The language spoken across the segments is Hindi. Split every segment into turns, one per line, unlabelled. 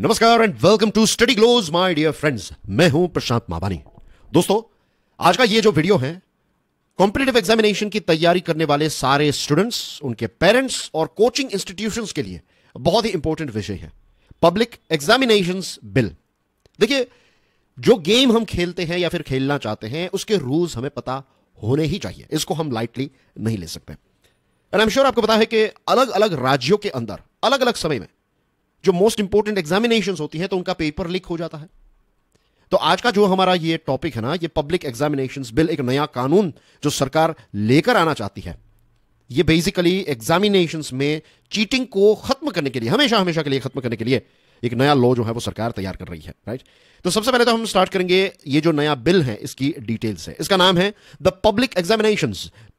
नमस्कार and welcome to study glows my dear friends मैं हूं प्रशांत मावानी दोस्तों आज का ये जो वीडियो है कॉम्पिटेटिव एग्जामिनेशन की तैयारी करने वाले सारे स्टूडेंट्स उनके पेरेंट्स और कोचिंग इंस्टीट्यूशंस के लिए बहुत ही इंपॉर्टेंट विषय है पब्लिक एग्जामिनेशन बिल देखिए जो गेम हम खेलते हैं या फिर खेलना चाहते हैं उसके रूल्स हमें पता होने ही चाहिए इसको हम लाइटली नहीं ले सकते एंड आई एम श्योर आपको पता है कि अलग अलग राज्यों के अंदर अलग अलग समय में जो मोस्ट इंपॉर्टेंट एग्जामिनेशन होती है तो उनका पेपर लीक हो जाता है तो आज का जो हमारा ये टॉपिक है ना ये पब्लिक एग्जामिनेशन बिल एक नया कानून जो सरकार लेकर आना चाहती है ये बेसिकली एग्जामिनेशन में चीटिंग को खत्म करने के लिए हमेशा हमेशा के लिए खत्म करने के लिए एक नया लॉ जो है वो सरकार तैयार कर रही है राइट तो सबसे पहले तो हम स्टार्ट करेंगे ये जो नया बिल है इसकी डिटेल से इसका नाम है the public examination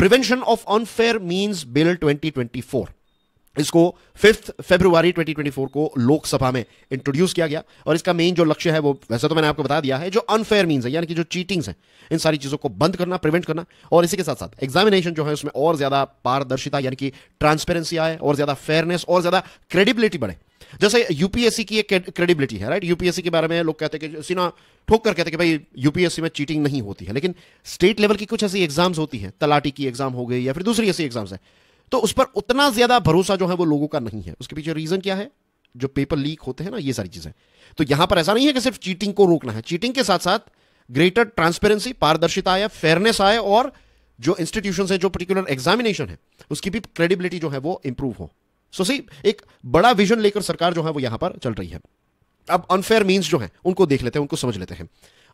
prevention of unfair mean bill twenty इसको फिफ्थ फेब्रुवरी 2024 को लोकसभा में इंट्रोड्यूस किया गया और इसका मेन जो लक्ष्य है वो वैसे तो मैंने आपको बता दिया है जो अनफेयर मीन है यानी कि जो चीटिंग्स हैं इन सारी चीज़ों को बंद करना प्रिवेंट करना और इसी के साथ साथ एग्जामिनेशन जो है उसमें और ज़्यादा पारदर्शिता यानी कि ट्रांसपेरेंसी आए और ज़्यादा फेयरनेस और ज़्यादा क्रेडिबिलिटी बढ़े जैसे यूपीएससी की एक क्रेडिबिलिटी है राइट यूपीएससी के बारे में लोग कहते हैं कि सीना ठोक कर कहते हैं कि भाई यूपीएससी में चीटिंग नहीं होती है लेकिन स्टेट लेवल की कुछ ऐसी एग्जाम्स होती हैं तलाटी की एग्जाम हो गई या फिर दूसरी ऐसी एग्जाम्स है तो उस पर उतना ज्यादा भरोसा जो है वो लोगों का नहीं है उसके पीछे रीजन क्या है जो पेपर लीक होते हैं ना ये सारी चीजें तो यहां पर ऐसा नहीं है कि सिर्फ चीटिंग को रोकना है चीटिंग के साथ साथ ग्रेटर ट्रांसपेरेंसी पारदर्शिता आए फेयरनेस आए और जो इंस्टीट्यूशन है जो पर्टिकुलर एग्जामिनेशन है उसकी भी क्रेडिबिलिटी जो है वो इंप्रूव हो सो so, सी एक बड़ा विजन लेकर सरकार जो है वो यहां पर चल रही है अब अनफेयर मीन्स जो है उनको देख लेते हैं उनको समझ लेते हैं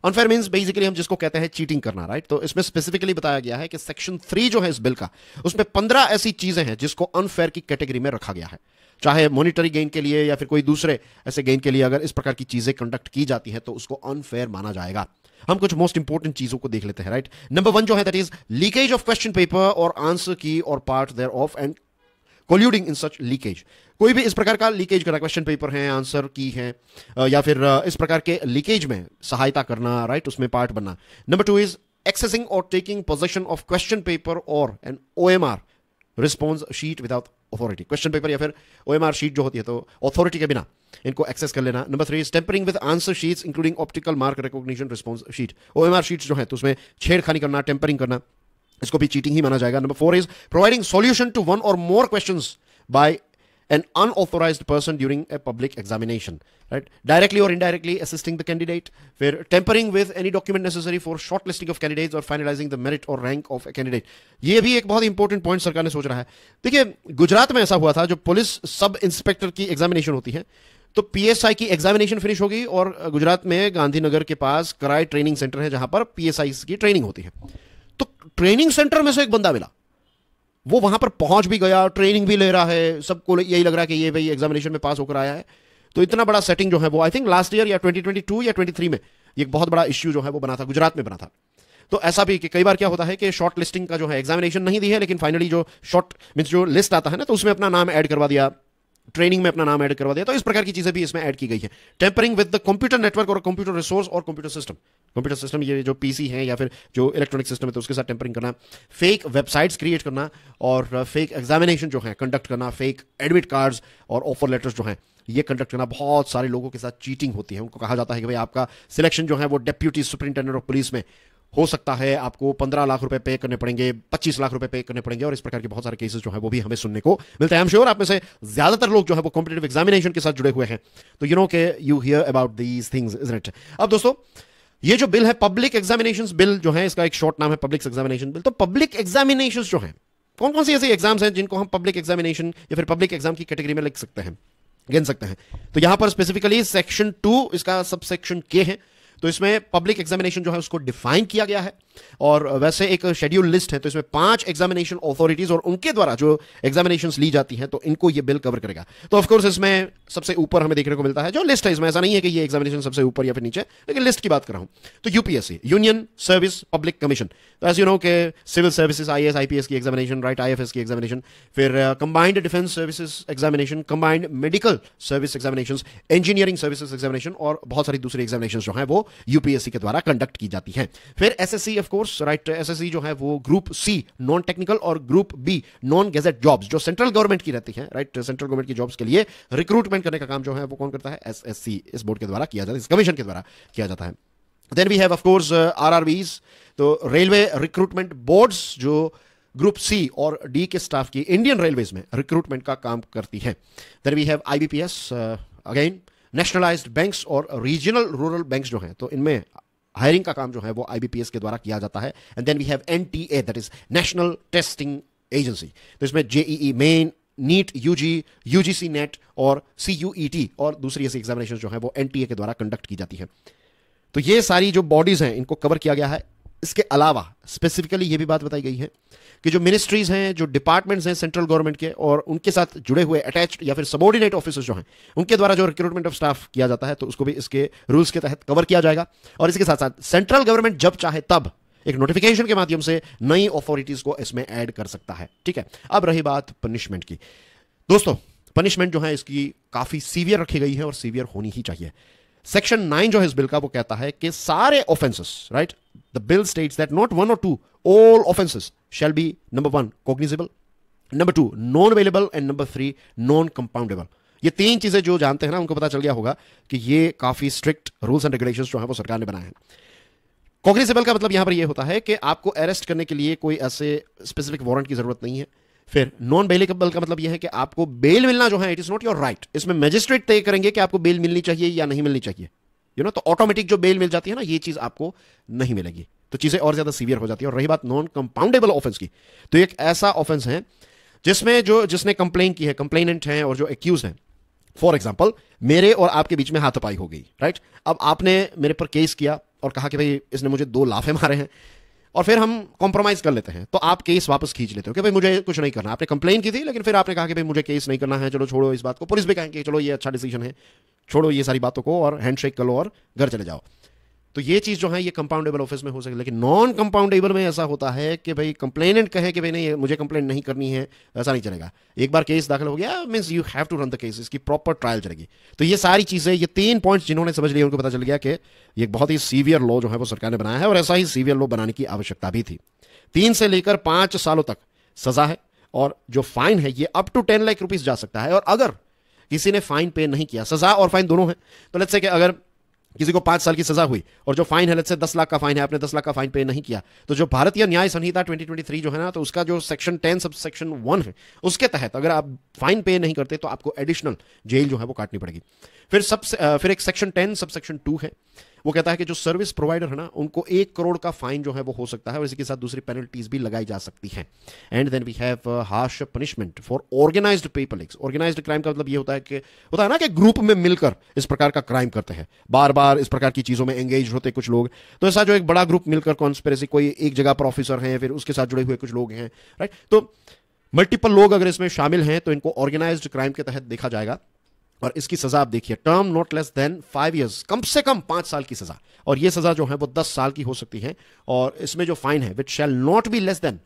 अनफेयर मीन बेसिकली हम जिसको कहते हैं चीटिंग करना राइट तो इसमें स्पेसिफिकली बताया गया है कि सेक्शन थ्री जो है इस बिल का उसमें पंद्रह ऐसी चीजें हैं जिसको अनफेयर की कैटेगरी में रखा गया है चाहे मॉनिटरी गेन के लिए या फिर कोई दूसरे ऐसे गेन के लिए अगर इस प्रकार की चीजें कंडक्ट की जाती हैं तो उसको अनफेयर माना जाएगा हम कुछ मोस्ट इंपोर्टेंट चीजों को देख लेते हैं राइट नंबर वन जो है that is leakage of question paper और आंसर की और part thereof and colluding in such leakage कोई भी इस प्रकार का लीकेज करना क्वेश्चन पेपर है आंसर की है या फिर इस प्रकार के लीकेज में सहायता करना राइट उसमें पार्ट बनना number two is accessing or taking possession of question paper or an O M R response sheet without authority question paper या फिर ओ एम आर शीट जो होती है तो अथॉरिटी के बिना इनको एक्सेस कर लेना number three is tampering with answer sheets including optical mark recognition response sheet O M R sheet जो है तो उसमें छेड़खानी करना टेम्परिंग करना इसको भी चीटिंग ही माना जाएगा number four is providing solution to one or more question by an unauthorised person during a public examination right directly or indirectly assisting the candidate फिर tampering with any document necessary for shortlisting of candidate or finalising the merit or rank of a candidate ये भी एक बहुत इंपॉर्टेंट पॉइंट सरकार ने सोच रहा है देखिए गुजरात में ऐसा हुआ था जो पुलिस सब इंस्पेक्टर की एग्जामिनेशन होती है तो पीएसआई की एग्जामिनेशन फिनिश होगी और गुजरात में गांधीनगर के पास कराई ट्रेनिंग सेंटर है जहां पर पीएसआई की ट्रेनिंग होती है तो ट्रेनिंग सेंटर में से एक बंदा मिला वो वहां पर पहुंच भी गया ट्रेनिंग भी ले रहा है सबको यही लग रहा है कि ये भाई एग्जामिनेशन में पास होकर आया है तो इतना बड़ा सेटिंग जो है वो आई थिंक लास्ट ईयर या 2022 या 23 में एक बहुत बड़ा इश्यू जो है वो बना था गुजरात में बना था तो ऐसा भी कि कई बार क्या होता है कि शॉर्ट लिस्टिंग का जो है एग्जामिनेशन नहीं दी है लेकिन फाइनली जो शॉर्ट मीन्स जो लिस्ट आता है ना तो उसमें अपना नाम ऐड करवा दिया ट्रेनिंग में अपना नाम ऐड करवा दिया तो इस प्रकार की चीजें भी इसमें ऐड की गई है tampering with the computer network or computer resource or computer system computer system ये जो पीसी हैं या फिर जो इलेक्ट्रॉनिक सिस्टम है तो उसके साथ टेम्परिंग करना फेक वेबसाइट्स क्रिएट करना और फेक uh, एग्जामिनेशन जो है कंडक्ट करना फेक एडमिट कार्ड्स और ऑफर लेटर्स जो हैं ये कंडक्ट करना बहुत सारे लोगों के साथ चीटिंग होती है उनको कहा जाता है कि भाई आपका सिलेक्शन जो है वो डेप्यूटी सुप्रिंटेंडेंट ऑफ पुलिस में हो सकता है आपको पंद्रह लाख रुपए पे करने पड़ेंगे पच्चीस लाख रुपए पे करने पड़ेंगे और इस प्रकार के बहुत सारे केसेस जो है वो भी हमें सुनने को मिलते हैं श्योर आप में से ज्यादातर लोग जो है वो कॉम्पिटेटिव एग्जामिनेशन के साथ जुड़े हुए हैं तो यू नो के you hear about these things is it अब दोस्तों ये जो बिल है पब्लिक एग्जामिनेशन बिल जो है इसका एक शॉर्ट नाम है पब्लिक एग्जामिनेशन बिल तो पब्लिक एग्जामिनेशन जो है कौन कौन सी ऐसे एग्जाम्स हैं जिनको हम पब्लिक एग्जामिनेशन या फिर पब्लिक एग्जाम की कैटेगरी में लिख सकते हैं गिन सकते हैं तो यहां पर स्पेसिफिकली सेक्शन टू इसका सब सेक्शन के है तो इसमें पब्लिक एग्जामिनेशन जो है उसको डिफाइन किया गया है और वैसे एक शेड्यूल लिस्ट है तो इसमें पांच एग्जामिनेशन ऑथोरिटीज और उनके द्वारा जो एग्जामिनेशन ली जाती हैं तो इनको ये बिल कवर करेगा तो ऑफकोर्स इसमें सबसे ऊपर हमें देखने को मिलता है जो लिस्ट है इसमें ऐसा नहीं है कि ये एग्जामिनेशन सबसे ऊपर या फिर नीचे लेकिन लिस्ट की बात कर रहा हूं तो UPSC union service public commission तो एस यू नो के civil services I S IPS की एग्जामिनेशन राइट आई की एग्जामिनेशन फिर combined defence services examination combined medical service examination engineering services examination और बहुत सारी दूसरी एग्जामिनेशन जो है वो यूपीएससी के द्वारा कंडक्ट की जाती है फिर SSC of course right SSC जो है वो ग्रुप सी नॉन टेक्निकल और group B non gazette jobs जो सेंट्रल गवर्नमेंट की रहती है राइट सेंट्रल गवर्नमेंट की जॉब्स के लिए रिक्रूटमेंट करने का काम जो है वो कौन करता है एसएससी e, इस बोर्ड के द्वारा किया जाता है इस कमीशन के द्वारा किया जाता है then we have of R RRBs तो रेलवे रिक्रूटमेंट बोर्ड्स जो ग्रुप सी और डी के स्टाफ की इंडियन रेलवेज में रिक्रूटमेंट का काम करती है then we have IBPS again nationalised banks और रीजनल रूरल बैंक्स जो हैं तो इनमें हायरिंग का काम जो है वो आईबीपीएस के द्वारा किया जाता है and then we have NTA that is national testing agency तो इसमें JEE main NEET UG UGC NET और सीयूईटी e और दूसरी ऐसी एग्जामिनेशन जो है वो एनटीए के द्वारा कंडक्ट की जाती है तो ये सारी जो बॉडीज हैं इनको कवर किया गया है इसके अलावा स्पेसिफिकली ये भी बात बताई गई है कि जो मिनिस्ट्रीज हैं जो डिपार्टमेंट्स हैं सेंट्रल गवर्नमेंट के और उनके साथ जुड़े हुए अटैच या फिर सबोर्डिनेट ऑफिसर्स जो हैं उनके द्वारा जो रिक्रूटमेंट ऑफ स्टाफ किया जाता है तो उसको भी इसके रूल्स के तहत कवर किया जाएगा और इसके साथ साथ सेंट्रल गवर्नमेंट जब चाहे तब एक नोटिफिकेशन के माध्यम से नई ऑथोरिटीज को इसमें ऐड कर सकता है ठीक है अब रही बात पनिशमेंट की दोस्तों पनिशमेंट जो है इसकी काफ़ी सीवियर रखी गई है और सीवियर होनी ही चाहिए सेक्शन नाइन जो है इस बिल का वो कहता है कि सारे offences right the bill states that not one or two all offences shall be number one cognisable number two non bailable and number three non compoundable ये तीन चीजें जो जानते हैं ना उनको पता चल गया होगा कि ये काफी स्ट्रिक्ट रूल्स एंड रेगुलेशन जो है वो सरकार ने बनाए हैं कॉग्निसेबल का मतलब यहां पर यह होता है कि आपको अरेस्ट करने के लिए कोई ऐसे स्पेसिफिक वारंट की जरूरत नहीं है फिर नॉन बेलेबल का मतलब यह है कि आपको बेल मिलना जो है it is not your right इसमें मजिस्ट्रेट तय करेंगे कि आपको बेल मिलनी चाहिए या नहीं मिलनी चाहिए यू नो तो ऑटोमेटिक जो बेल मिल जाती है ना ये चीज आपको नहीं मिलेगी तो चीजें और ज्यादा सीवियर हो जाती है और रही बात नॉन कंपाउंडेबल ऑफेंस की तो एक ऐसा ऑफेंस है जिसमें जो जिसने कंप्लेन की है कंप्लेनेंट है और जो एक्यूज है फॉर एग्जाम्पल मेरे और आपके बीच में हाथापाई हो गई राइट अब आपने मेरे पर केस किया और कहा कि भाई इसने मुझे दो लाफे मारे हैं और फिर हम कॉम्प्रोमाइज कर लेते हैं तो आप केस वापस खींच लेते हो कि भाई मुझे कुछ नहीं करना आपने कंप्लेन की थी लेकिन फिर आपने कहा कि भाई मुझे केस नहीं करना है चलो छोड़ो इस बात को पुलिस भी कहेंगे चलो ये अच्छा डिसीजन है छोड़ो ये सारी बातों को और हैंडशेक कर लो और घर चले जाओ तो ये चीज़ जो है ये कंपाउंडेबल ऑफिस में हो सके लेकिन नॉन कंपाउंडेबल में ऐसा होता है कि भाई कंप्लेनेंट कहे कि भाई नहीं मुझे कंप्लेंट नहीं करनी है ऐसा नहीं चलेगा एक बार केस दाखिल हो गया mean you have to run the case इसकी प्रॉपर ट्रायल चलेगी तो ये सारी चीज़ें ये तीन पॉइंट जिन्होंने समझ लिया उनको पता चल गया कि ये बहुत ही सीवियर लॉ जो है वो सरकार ने बनाया है और ऐसा ही सीवियर लॉ बनाने की आवश्यकता भी थी तीन से लेकर पांच सालों तक सजा है और जो फाइन है ये up to ten lakh rupees जा सकता है और अगर किसी ने फाइन पे नहीं किया सजा और फाइन दोनों है तो लेट्स से कि अगर किसी को पांच साल की सजा हुई और जो फाइन है से दस लाख का फाइन है आपने दस लाख का फाइन पे नहीं किया तो जो भारतीय न्याय संहिता 2023 जो है ना तो उसका जो section ten sub section one है उसके तहत अगर आप फाइन पे नहीं करते तो आपको एडिशनल जेल जो है वो काटनी पड़ेगी फिर सब फिर एक section ten sub section two है वो कहता है कि जो सर्विस प्रोवाइडर है ना उनको एक करोड़ का फाइन जो है वो हो सकता है और इसी के साथ दूसरी पेनल्टीज भी लगाई जा सकती हैं and then we have harsh punishment for organised people ex organised crime का मतलब ये होता है कि होता है ना कि ग्रुप में मिलकर इस प्रकार का क्राइम करते हैं बार बार इस प्रकार की चीज़ों में एंगेज होते कुछ लोग तो ऐसा जो एक बड़ा ग्रुप मिलकर कॉन्स्पेरेसी कोई एक जगह पर ऑफिसर है फिर उसके साथ जुड़े हुए कुछ लोग हैं राइट तो मल्टीपल लोग अगर इसमें शामिल हैं तो इनको ऑर्गेनाइज्ड क्राइम के तहत देखा जाएगा और इसकी सजा आप देखिए term not less than five years कम से कम पांच साल की सजा और ये सजा जो है वो दस साल की हो सकती है और इसमें जो फाइन है which shall not be less than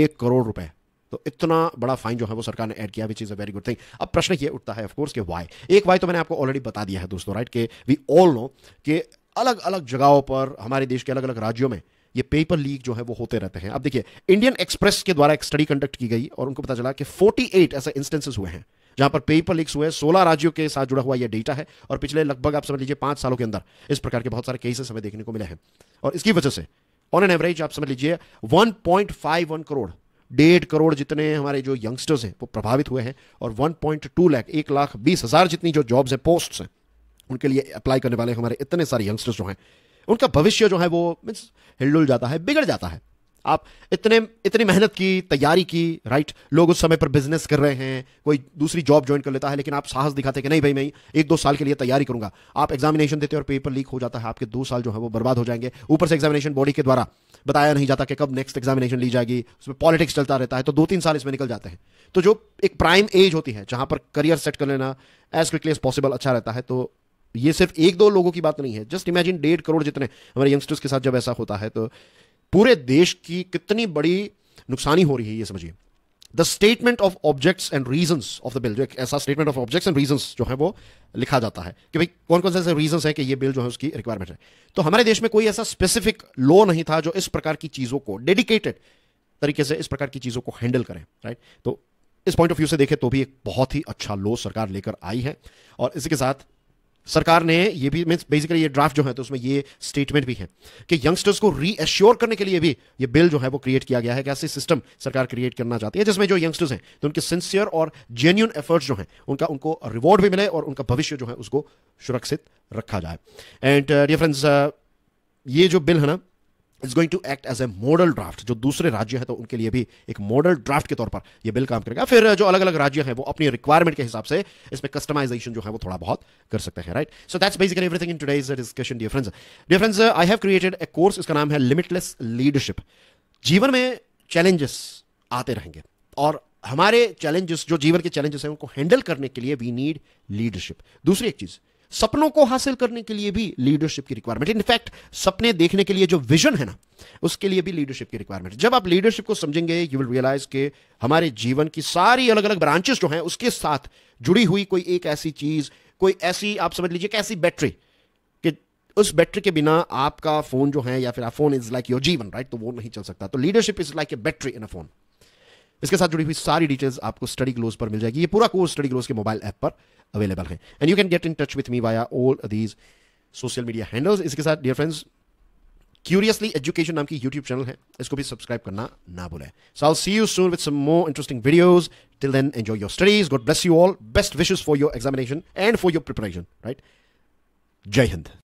एक करोड़ रुपए तो इतना बड़ा फाइन जो है वो सरकार ने ऐड किया which is a very good thing अब प्रश्न ये उठता है ऑफकोर्स कि वाई एक वाई तो मैंने आपको ऑलरेडी बता दिया है दोस्तों राइट के वी ऑल नो कि अलग अलग जगहों पर हमारे देश के अलग अलग राज्यों में ये पेपर लीक जो है वो होते रहते हैं अब देखिए इंडियन एक्सप्रेस के द्वारा एक स्टडी कंडक्ट की गई और उनको पता चला कि 48 ऐसे इंस्टेंसेस हुए हैं जहां पर पेपर लीक्स हुए सोलह राज्यों के साथ जुड़ा हुआ यह डेटा है और पिछले लगभग आप समझ लीजिए पांच सालों के अंदर इस प्रकार के बहुत सारे केसेस हमें देखने को मिले हैं और इसकी वजह से ऑन एन एवरेज आप समझ लीजिए वन करोड़ डेढ़ करोड़ जितने हमारे जो यंगस्टर्स हैं वो प्रभावित हुए हैं और 1.2 लैख एक लाख बीस हज़ार जितनी जो जॉब्स हैं पोस्ट्स हैं उनके लिए अप्लाई करने वाले हमारे इतने सारे यंगस्टर्स जो हैं उनका भविष्य जो है वो मीन्स हिलडुल जाता है बिगड़ जाता है आप इतने इतनी मेहनत की तैयारी की राइट लोग उस समय पर बिजनेस कर रहे हैं कोई दूसरी जॉब ज्वाइन कर लेता है लेकिन आप साहस दिखाते हैं कि नहीं भाई मैं एक दो साल के लिए तैयारी करूंगा आप एग्जामिनेशन देते और पेपर लीक हो जाता है आपके दो साल जो है वो बर्बाद हो जाएंगे ऊपर से एग्जामिनेशन बॉडी के द्वारा बताया नहीं जाता कि कब नेक्स्ट एग्जामिनेशन ली जाएगी उसमें पॉलिटिक्स चलता रहता है तो दो तीन साल इसमें निकल जाते हैं तो जो एक प्राइम एज होती है जहां पर करियर सेट कर लेना एज क्विकली एज पॉसिबल अच्छा रहता है तो ये सिर्फ एक दो लोगों की बात नहीं है जस्ट इमेजिन डेढ़ करोड़ जितने हमारे यंगस्टर्स के साथ जब ऐसा होता है तो पूरे देश की कितनी बड़ी नुकसानी हो रही है ये समझिए the statement of objects and reason of the bill जो एक ऐसा statement of objects and reason जो है वो लिखा जाता है कि भाई कौन कौन से ऐसे रीजन है कि ये बिल जो है उसकी रिक्वायरमेंट है तो हमारे देश में कोई ऐसा स्पेसिफिक लॉ नहीं था जो इस प्रकार की चीज़ों को डेडिकेटेड तरीके से इस प्रकार की चीज़ों को हैंडल करें राइट तो इस पॉइंट ऑफ व्यू से देखें तो भी एक बहुत ही अच्छा लॉ सरकार लेकर आई है और इसी के साथ सरकार ने ये भी मीन बेसिकली ये ड्राफ्ट जो है तो उसमें ये स्टेटमेंट भी है कि यंगस्टर्स को रीएश्योर करने के लिए भी ये बिल जो है वो क्रिएट किया गया है कि ऐसे सिस्टम सरकार क्रिएट करना चाहती है जिसमें जो यंगस्टर्स हैं तो उनके सिंसियर और जेन्यून एफर्ट्स जो हैं उनका उनको रिवॉर्ड भी मिले और उनका भविष्य जो है उसको सुरक्षित रखा जाए एंड डियर फ्रेंड्स ये जो बिल है ना is going to act as a model draft जो दूसरे राज्य है तो उनके लिए भी एक मॉडल ड्राफ्ट के तौर पर यह बिल काम करेगा फिर जो अलग अलग राज्य हैं वो अपनी रिक्वायरमेंट के हिसाब से इसमें कस्टमाइजेशन जो है वो थोड़ा बहुत कर सकते हैं right so that's basically everything in today's discussion dear friends dear friends I have created a course इसका नाम है लिमिटलेस लीडरशिप जीवन में चैलेंजेस आते रहेंगे और हमारे चैलेंजेस जो जीवन के चैलेंजेस हैं उनको हैंडल करने के लिए वी नीड लीडरशिप दूसरी एक चीज़ सपनों को हासिल करने के लिए भी लीडरशिप की रिक्वायरमेंट इनफैक्ट सपने देखने के लिए जो विजन है ना उसके लिए भी लीडरशिप की रिक्वायरमेंट जब आप लीडरशिप को समझेंगे यू विल रियलाइज के हमारे जीवन की सारी अलग अलग ब्रांचेस जो हैं उसके साथ जुड़ी हुई कोई एक ऐसी चीज कोई ऐसी आप समझ लीजिए ऐसी बैटरी कि उस बैटरी के बिना आपका फोन जो है या फिर आप फोन इज लाइक योर जीवन राइट तो वो नहीं चल सकता तो leadership is like a battery in a phone इसके साथ जुड़ी हुई सारी डिटेल्स आपको स्टडी ग्लोज पर मिल जाएगी ये पूरा कोर्स स्टडी ग्लोज के मोबाइल ऐप पर अवेलेबल है and you can get in touch with me via all these social media handles इसके साथ डियर फ्रेंड्स क्यूरियसली एजुकेशन नाम की यूट्यूब चैनल है इसको भी सब्सक्राइब करना ना भूलें so I see you soon with some more interesting videos till then enjoy your studies god bless you all best wishes for your examination and for your preparation right जय हिंद